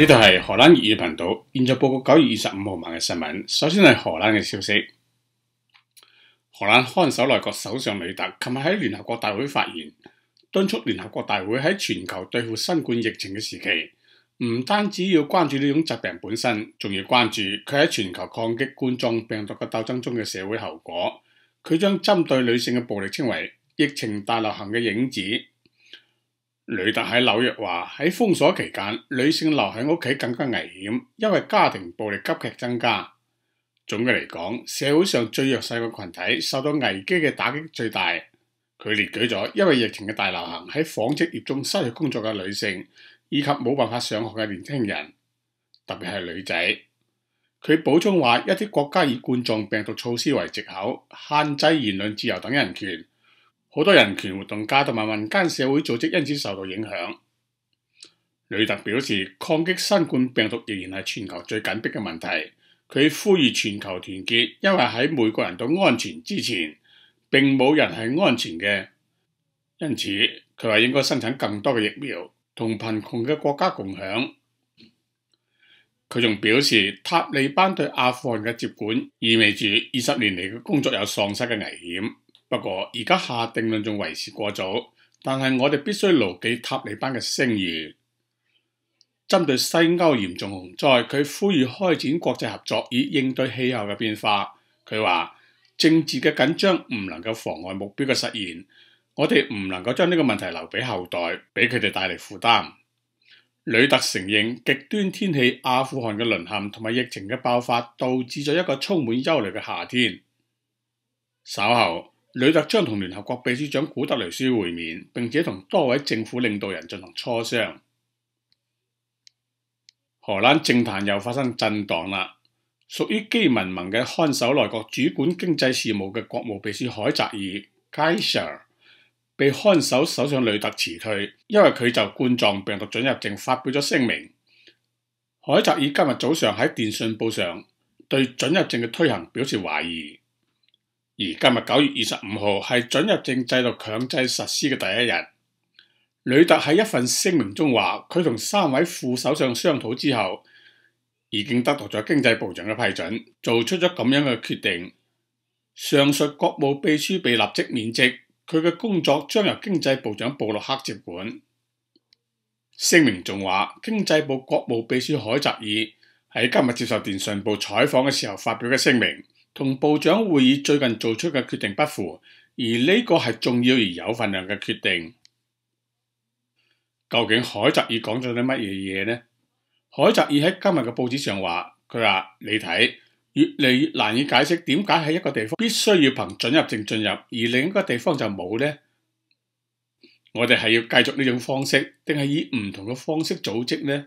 呢度系荷兰粤语频道，现在报告九月二十五号晚嘅新闻。首先系荷兰嘅消息。荷兰看守内阁首相吕特琴日喺联合国大会发言，敦促联合国大会喺全球对付新冠疫情嘅时期，唔单止要关注呢种疾病本身，仲要关注佢喺全球抗击冠状病毒嘅斗争中嘅社会后果。佢将针对女性嘅暴力称为疫情大流行嘅影子。吕特喺紐約話：喺封鎖期間，女性留喺屋企更加危險，因為家庭暴力急劇增加。總嘅嚟講，社會上最弱勢嘅群體受到危機嘅打擊最大。佢列舉咗因為疫情嘅大流行喺紡織業中失去工作嘅女性，以及冇辦法上學嘅年輕人，特別係女仔。佢補充話：一啲國家以冠狀病毒措施為藉口，限制言論自由等人權。好多人权活动家同埋民间社会组织因此受到影响。雷特表示，抗击新冠病毒仍然系全球最紧迫嘅问题。佢呼吁全球团结，因为喺每个人都安全之前，并冇人系安全嘅。因此，佢话应该生产更多嘅疫苗，同贫穷嘅国家共享。佢仲表示，塔利班对阿富汗嘅接管意味住二十年嚟嘅工作有丧失嘅危险。不过而家下定论仲为时过早，但系我哋必须牢记塔利班嘅声誉。针对西欧严重洪灾，佢呼吁开展国际合作以应对气候嘅变化。佢话政治嘅紧张唔能够妨碍目标嘅实现。我哋唔能够将呢个问题留俾后代，俾佢哋带嚟负担。吕特承认极端天气、阿富汗嘅沦陷同埋疫情嘅爆发，导致咗一个充满忧虑嘅夏天。稍后。吕特将同联合国秘书长古特雷斯会面，并且同多位政府领导人进行磋商。荷兰政坛又发生震荡啦，属于基民盟嘅看守内阁主管经济事务嘅国务秘书海泽尔·佳 r 被看守首相吕特辞退，因为佢就冠状病毒准入证发表咗声明。海泽尔今日早上喺电讯报上对准入证嘅推行表示怀疑。而今日九月二十五号系准入证制度强制实施嘅第一日，吕特喺一份声明中话，佢同三位副首相商讨之后，已经得到咗经济部长嘅批准，做出咗咁样嘅决定。上述国务秘书被立即免职，佢嘅工作将由经济部长布洛克接管。声明仲话，经济部国务秘书海泽尔喺今日接受电讯部采访嘅时候发表嘅声明。同部长会议最近做出嘅决定不符，而呢个系重要而有份量嘅决定。究竟海泽尔讲咗啲乜嘢嘢呢？海泽尔喺今日嘅报纸上话：，佢话你睇，越嚟越难以解释点解喺一个地方必须要凭准入证进入，而另一个地方就冇呢？我哋系要继续呢种方式，定系以唔同嘅方式组织呢？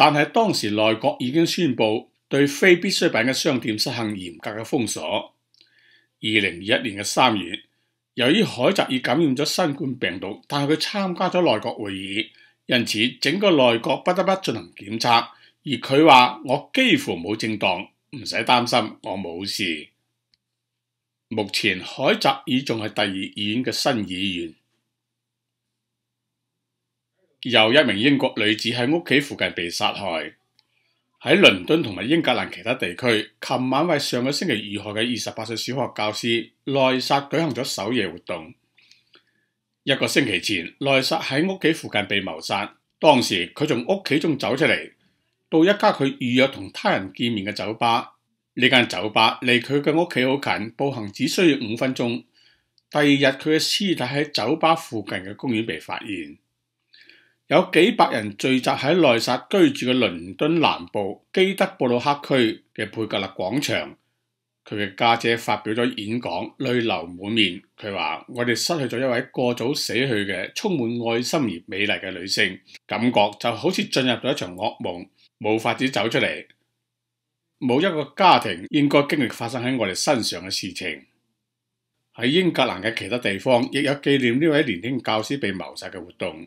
但系当时内阁已经宣布对非必需品嘅商店实行严格嘅封锁。二零二一年嘅三月，由于海泽尔感染咗新冠病毒，但系佢参加咗内阁会议，因此整个内阁不得不进行检测。而佢话：我几乎冇正当，唔使担心，我冇事。目前海泽尔仲系第二医院嘅新议员。又一名英国女子喺屋企附近被杀害。喺伦敦同埋英格兰其他地区，琴晚为上个星期二害嘅二十八岁小学教师内萨举行咗守夜活动。一个星期前，内萨喺屋企附近被谋杀，当时佢从屋企中走出嚟，到一家佢预约同他人见面嘅酒吧。呢间酒吧离佢嘅屋企好近，步行只需要五分钟。第二日，佢嘅尸体喺酒吧附近嘅公园被发现。有幾百人聚集喺內殺居住嘅倫敦南部基德布鲁克區嘅佩格勒廣場，佢嘅家姐發表咗演講，淚流滿面。佢話：我哋失去咗一位過早死去嘅充滿愛心而美麗嘅女性，感覺就好似進入咗一場噩夢，冇法子走出嚟。冇一個家庭應該經歷發生喺我哋身上嘅事情。喺英格蘭嘅其他地方，亦有紀念呢位年輕教師被謀殺嘅活動。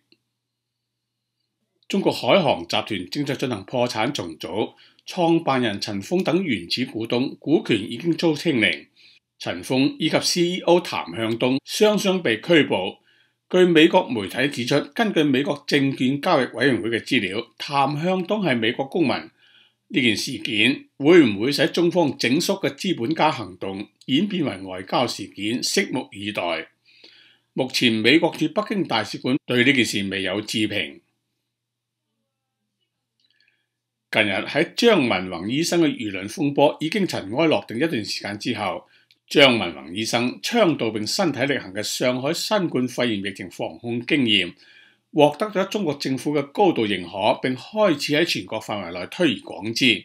中国海航集团正在进行破产重组，创办人陈峰等原始股东股权已经遭清零。陈峰以及 C E O 谭向东双双被拘捕。据美国媒体指出，根据美国证券交易委员会嘅资料，谭向东系美国公民。呢件事件会唔会使中方整肃嘅资本家行动演变为外交事件？拭目以待。目前美国驻北京大使馆对呢件事未有置评。近日喺张文宏医生嘅舆论风波已经尘埃落定一段时间之后，张文宏医生倡导并身体力行嘅上海新冠肺炎疫情防控经验，获得咗中国政府嘅高度认可，并开始喺全国范围内推而广之。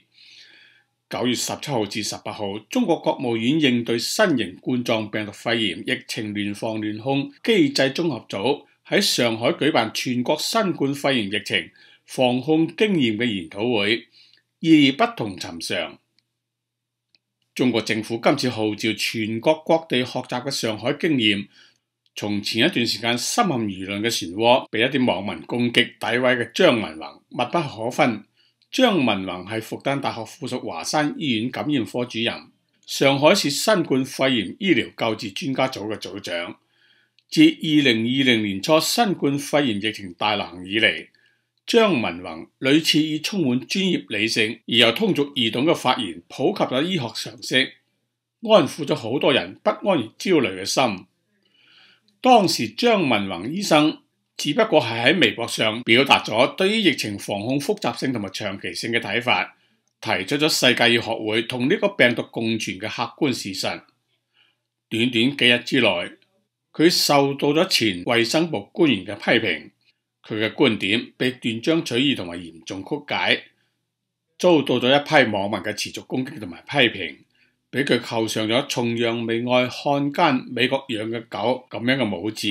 九月十七号至十八号，中国国务院应对新型冠状病毒肺炎疫情联防联控机制综合组喺上海举办全国新冠肺炎疫情。防控經驗嘅研討會意义不同尋常。中國政府今次號召全國各地學習嘅上海經驗，從前一段時間深陷輿論嘅漩渦，被一啲網民攻擊、诋毀嘅張文宏，密不可分。張文宏係復旦大學附屬華山醫院感染科主任，上海市新冠肺炎醫療救治專家組嘅組長。自二零二零年初新冠肺炎疫情大流行以嚟，张文宏屡次以充满专业理性而又通俗易懂嘅发言，普及咗医学常识，安抚咗好多人不安而焦虑嘅心。当时张文宏医生只不过系喺微博上表达咗对于疫情防控复杂性同埋长期性嘅睇法，提出咗世界要学会同呢个病毒共存嘅客观事实。短短几日之内，佢受到咗前卫生部官员嘅批评。佢嘅觀點被断章取義同埋嚴重曲解，遭到咗一批網民嘅持續攻擊同埋批評，俾佢扣上咗崇洋媚外、漢奸、美國養嘅狗咁樣嘅帽子。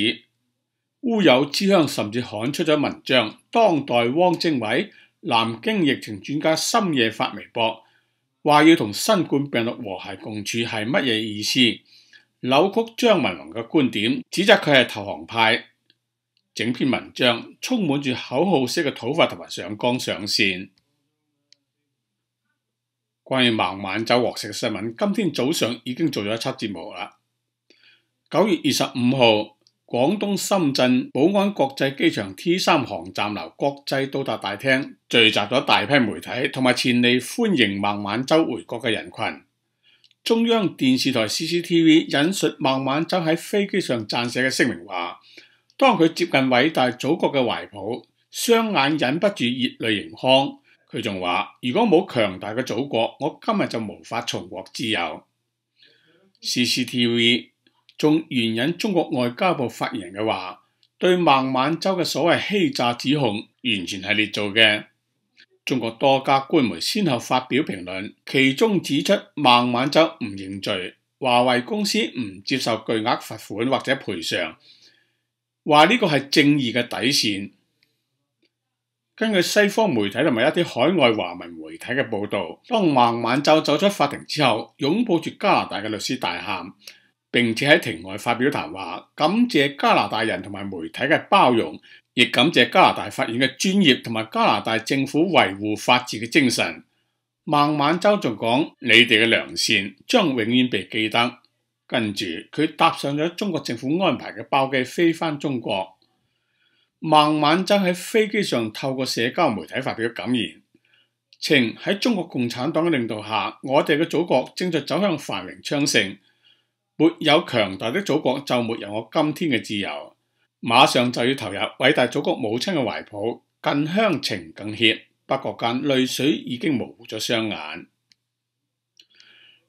烏有之鄉甚至刊出咗文章，當代汪精衛、南京疫情專家深夜發微博，話要同新冠病毒和諧共處係乜嘢意思？扭曲張文龙嘅觀點，指責佢係投降派。整篇文章充滿住口號式嘅討伐同埋上纲上線。關於孟晚舟獲釋嘅新聞，今天早上已經做咗一輯節目啦。九月二十五號，廣東深圳寶安國際機場 T 三航站樓國際到达大廳聚集咗大批媒體同埋前嚟歡迎孟晚舟回國嘅人群。中央電視台 CCTV 引述孟晚舟喺飛機上撰寫嘅聲明話。当佢接近伟大祖国嘅怀抱，双眼忍不住热泪盈眶。佢仲话：如果冇强大嘅祖国，我今日就无法重获自由。CCTV 仲援引中国外交部发言嘅话，对孟晚舟嘅所谓欺诈指控，完全系捏造嘅。中国多家官媒先后发表评论，其中指出孟晚舟唔认罪，华为公司唔接受巨额罚款或者赔偿。话呢个系正义嘅底线。根据西方媒体同埋一啲海外华文媒体嘅报道，当孟晚舟走出法庭之后，拥抱住加拿大嘅律师大喊，并且喺庭外发表谈话，感谢加拿大人同埋媒体嘅包容，亦感谢加拿大法院嘅专业同埋加拿大政府维护法治嘅精神。孟晚舟仲讲：你哋嘅良善将永远被记得。跟住佢搭上咗中国政府安排嘅包机飞返中国。孟晚舟喺飞机上透过社交媒体发表感言：，情喺中国共产党嘅领导下，我哋嘅祖国正在走向繁荣昌盛。没有强大的祖国，就没有我今天嘅自由。马上就要投入伟大祖国母亲嘅怀抱，更乡情更怯，不觉间泪水已经模糊咗双眼。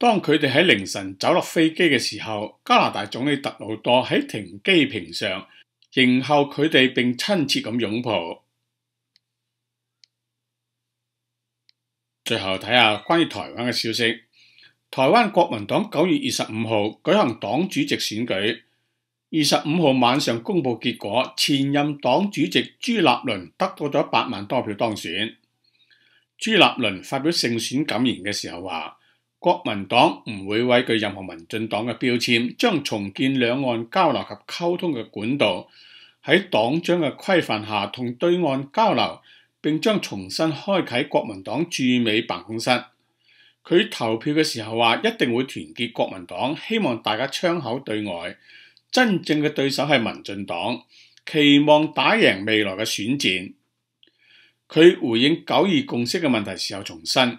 当佢哋喺凌晨走落飞机嘅时候，加拿大总理特鲁多喺停机坪上迎候佢哋，并亲切咁拥抱。最后睇下关于台湾嘅消息。台湾国民党九月二十五号举行党主席选举，二十五号晚上公布结果，前任党主席朱立伦得到咗八万多票当选。朱立伦发表胜选感言嘅时候话。国民党唔会畏惧任何民进党嘅标签，将重建两岸交流及沟通嘅管道，喺党章嘅规范下同对岸交流，并将重新开启国民党驻美办公室。佢投票嘅时候话，一定会团结国民党，希望大家窗口对外，真正嘅对手系民进党，期望打赢未来嘅选战。佢回应九二共识嘅问题时候，重申，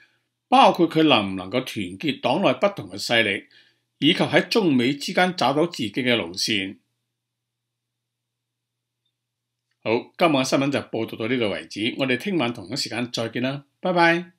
包括佢能唔能够团结党内不同嘅势力，以及喺中美之间找到自己嘅路线。好，今晚嘅新闻就报道到呢度为止。我哋听晚同一时间再见啦，拜拜。